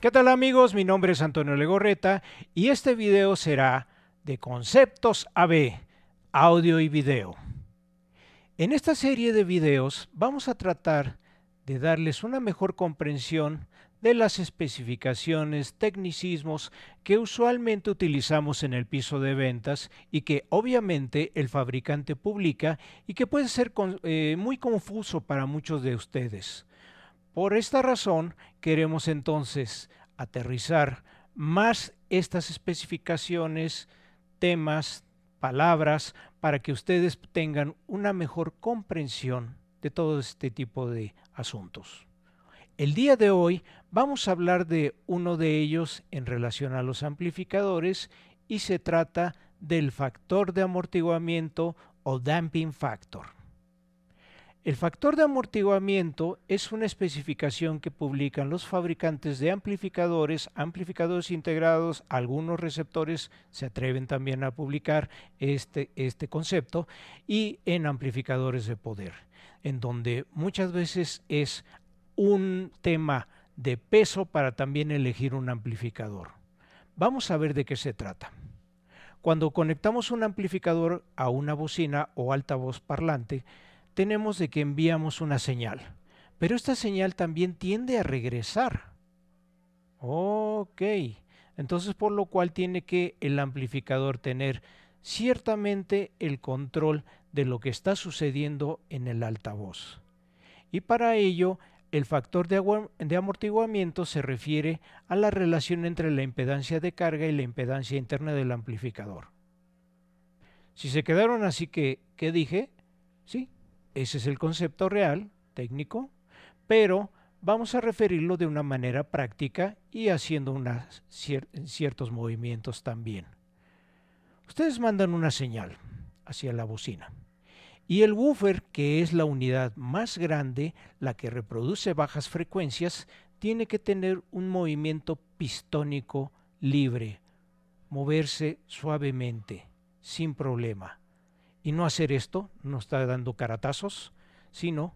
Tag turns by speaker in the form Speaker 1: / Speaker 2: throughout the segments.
Speaker 1: ¿Qué tal amigos? Mi nombre es Antonio Legorreta y este video será de Conceptos AB, audio y video. En esta serie de videos vamos a tratar de darles una mejor comprensión de las especificaciones, tecnicismos que usualmente utilizamos en el piso de ventas y que obviamente el fabricante publica y que puede ser eh, muy confuso para muchos de ustedes. Por esta razón queremos entonces aterrizar más estas especificaciones, temas, palabras, para que ustedes tengan una mejor comprensión de todo este tipo de asuntos. El día de hoy vamos a hablar de uno de ellos en relación a los amplificadores y se trata del factor de amortiguamiento o damping factor. El factor de amortiguamiento es una especificación que publican los fabricantes de amplificadores, amplificadores integrados, algunos receptores se atreven también a publicar este, este concepto, y en amplificadores de poder, en donde muchas veces es un tema de peso para también elegir un amplificador. Vamos a ver de qué se trata. Cuando conectamos un amplificador a una bocina o altavoz parlante, tenemos de que enviamos una señal, pero esta señal también tiende a regresar. Ok, entonces por lo cual tiene que el amplificador tener ciertamente el control de lo que está sucediendo en el altavoz. Y para ello, el factor de, amortiguamiento se refiere a la relación entre la impedancia de carga y la impedancia interna del amplificador. Si se quedaron así que, ¿qué dije? Sí, ese es el concepto real, técnico, pero vamos a referirlo de una manera práctica y haciendo ciertos movimientos también. Ustedes mandan una señal hacia la bocina y el woofer, que es la unidad más grande, la que reproduce bajas frecuencias, tiene que tener un movimiento pistónico libre, moverse suavemente, sin problema. Y no hacer esto, no está dando caratazos, sino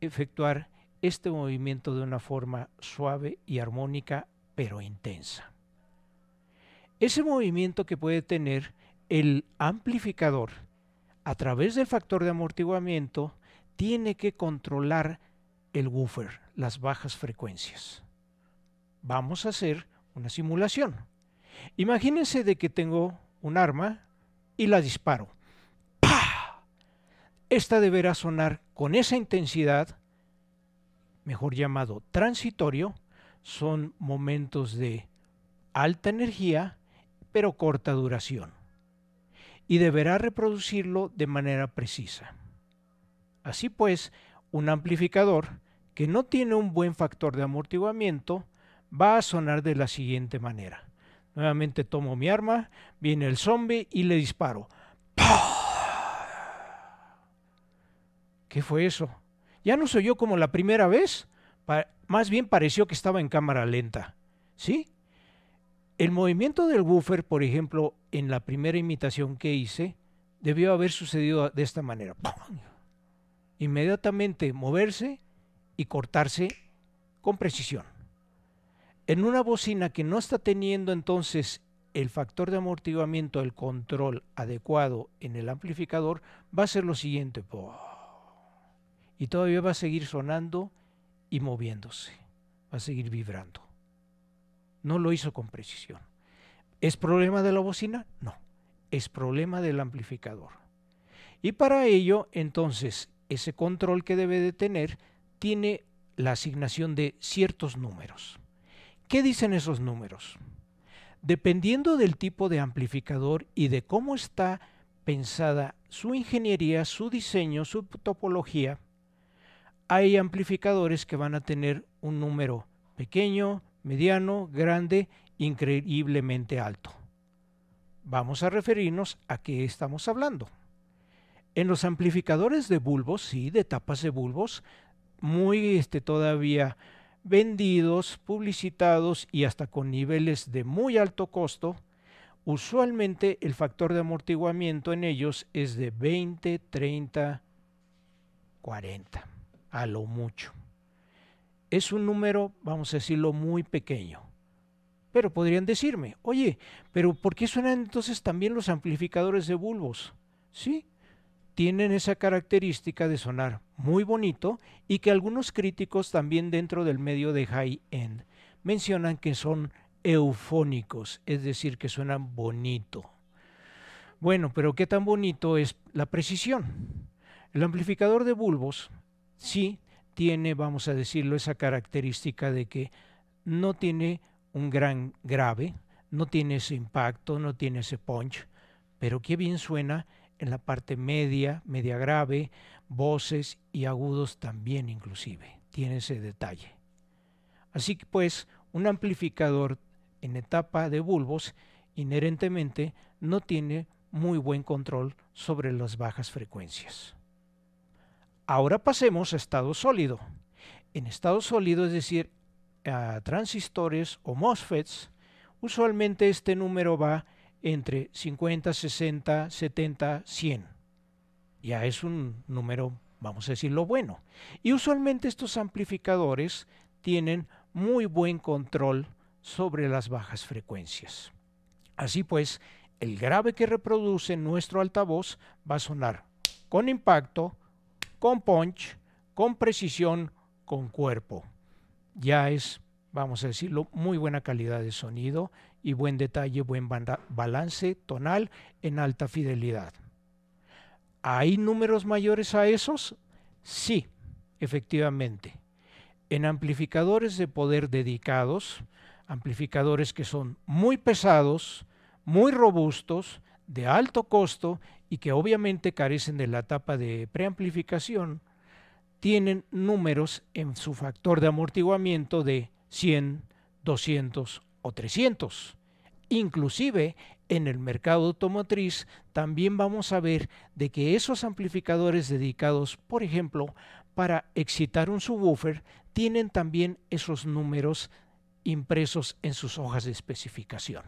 Speaker 1: efectuar este movimiento de una forma suave y armónica, pero intensa. Ese movimiento que puede tener el amplificador a través del factor de amortiguamiento tiene que controlar el woofer, las bajas frecuencias. Vamos a hacer una simulación. Imagínense de que tengo un arma y la disparo esta deberá sonar con esa intensidad, mejor llamado transitorio, son momentos de alta energía pero corta duración y deberá reproducirlo de manera precisa. Así pues, un amplificador que no tiene un buen factor de amortiguamiento va a sonar de la siguiente manera. Nuevamente tomo mi arma, viene el zombie y le disparo. ¿Qué fue eso? Ya no soy yo como la primera vez, más bien pareció que estaba en cámara lenta. ¿Sí? El movimiento del woofer, por ejemplo, en la primera imitación que hice, debió haber sucedido de esta manera. ¡Pum! Inmediatamente moverse y cortarse con precisión. En una bocina que no está teniendo entonces el factor de amortiguamiento, el control adecuado en el amplificador, va a ser lo siguiente. ¡Pum! y todavía va a seguir sonando y moviéndose, va a seguir vibrando. No lo hizo con precisión. ¿Es problema de la bocina? No, es problema del amplificador. Y para ello, entonces, ese control que debe de tener tiene la asignación de ciertos números. ¿Qué dicen esos números? Dependiendo del tipo de amplificador y de cómo está pensada su ingeniería, su diseño, su topología, hay amplificadores que van a tener un número pequeño, mediano, grande, increíblemente alto. Vamos a referirnos a qué estamos hablando. En los amplificadores de bulbos, sí, de tapas de bulbos, muy este, todavía vendidos, publicitados y hasta con niveles de muy alto costo, usualmente el factor de amortiguamiento en ellos es de 20, 30, 40 a lo mucho. Es un número, vamos a decirlo, muy pequeño. Pero podrían decirme, oye, pero ¿por qué suenan entonces también los amplificadores de bulbos? Sí, tienen esa característica de sonar muy bonito y que algunos críticos también dentro del medio de high-end mencionan que son eufónicos, es decir, que suenan bonito. Bueno, pero ¿qué tan bonito es la precisión? El amplificador de bulbos sí tiene, vamos a decirlo, esa característica de que no tiene un gran grave, no tiene ese impacto, no tiene ese punch, pero qué bien suena en la parte media, media grave, voces y agudos también inclusive. Tiene ese detalle. Así que pues un amplificador en etapa de bulbos inherentemente no tiene muy buen control sobre las bajas frecuencias. Ahora pasemos a estado sólido. En estado sólido, es decir, a transistores o MOSFETs, usualmente este número va entre 50, 60, 70, 100. Ya es un número, vamos a decirlo, bueno. Y usualmente estos amplificadores tienen muy buen control sobre las bajas frecuencias. Así pues, el grave que reproduce nuestro altavoz va a sonar con impacto, con punch, con precisión, con cuerpo. Ya es, vamos a decirlo, muy buena calidad de sonido y buen detalle, buen balance tonal en alta fidelidad. ¿Hay números mayores a esos? Sí, efectivamente. En amplificadores de poder dedicados, amplificadores que son muy pesados, muy robustos, de alto costo y que obviamente carecen de la etapa de preamplificación, tienen números en su factor de amortiguamiento de 100, 200 o 300. Inclusive en el mercado automotriz también vamos a ver de que esos amplificadores dedicados, por ejemplo, para excitar un subwoofer, tienen también esos números impresos en sus hojas de especificación.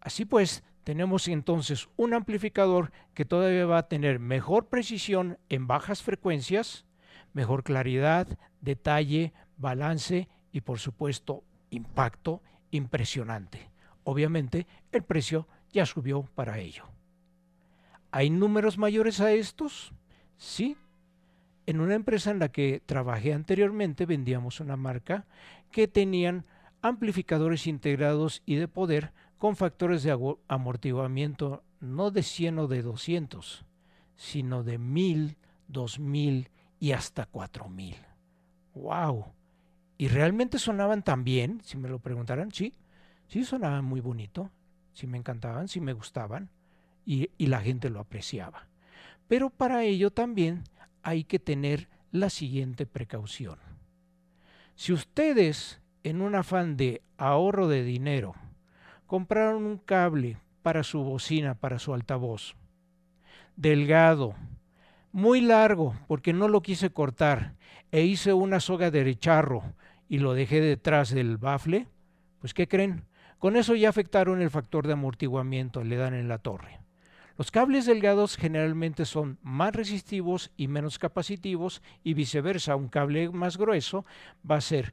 Speaker 1: Así pues, tenemos entonces un amplificador que todavía va a tener mejor precisión en bajas frecuencias, mejor claridad, detalle, balance y por supuesto impacto impresionante. Obviamente el precio ya subió para ello. ¿Hay números mayores a estos? Sí. En una empresa en la que trabajé anteriormente vendíamos una marca que tenían amplificadores integrados y de poder con factores de amortiguamiento no de 100 o de 200, sino de 1000, 2000 y hasta 4000. ¡Wow! Y realmente sonaban tan bien, si me lo preguntaran, sí, sí sonaban muy bonito, sí me encantaban, sí me gustaban y, y la gente lo apreciaba. Pero para ello también hay que tener la siguiente precaución. Si ustedes, en un afán de ahorro de dinero, compraron un cable para su bocina, para su altavoz. Delgado, muy largo, porque no lo quise cortar, e hice una soga de recharro y lo dejé detrás del bafle, pues ¿qué creen? Con eso ya afectaron el factor de amortiguamiento, le dan en la torre. Los cables delgados generalmente son más resistivos y menos capacitivos y viceversa, un cable más grueso va a ser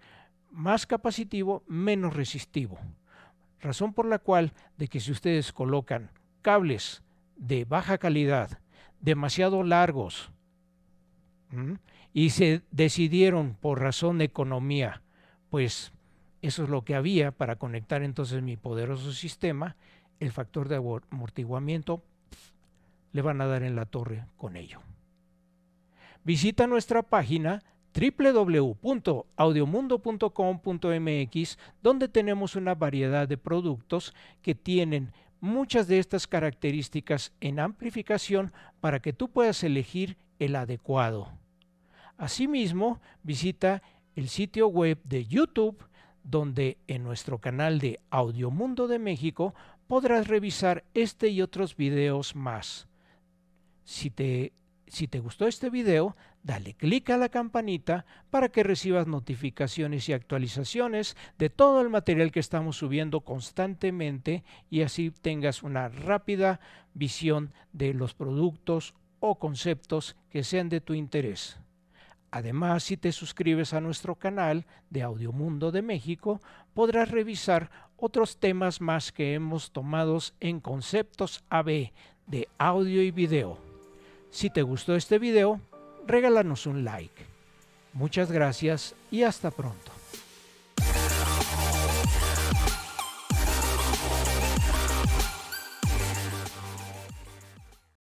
Speaker 1: más capacitivo, menos resistivo. Razón por la cual de que si ustedes colocan cables de baja calidad, demasiado largos, y se decidieron por razón de economía, pues eso es lo que había para conectar entonces mi poderoso sistema, el factor de amortiguamiento le van a dar en la torre con ello. Visita nuestra página www.audiomundo.com.mx, donde tenemos una variedad de productos que tienen muchas de estas características en amplificación para que tú puedas elegir el adecuado. Asimismo, visita el sitio web de YouTube, donde en nuestro canal de Audiomundo de México podrás revisar este y otros videos más. Si te, si te gustó este video, dale clic a la campanita para que recibas notificaciones y actualizaciones de todo el material que estamos subiendo constantemente y así tengas una rápida visión de los productos o conceptos que sean de tu interés. Además, si te suscribes a nuestro canal de Audiomundo de México, podrás revisar otros temas más que hemos tomado en Conceptos AB de audio y video. Si te gustó este video, regálanos un like. Muchas gracias y hasta pronto.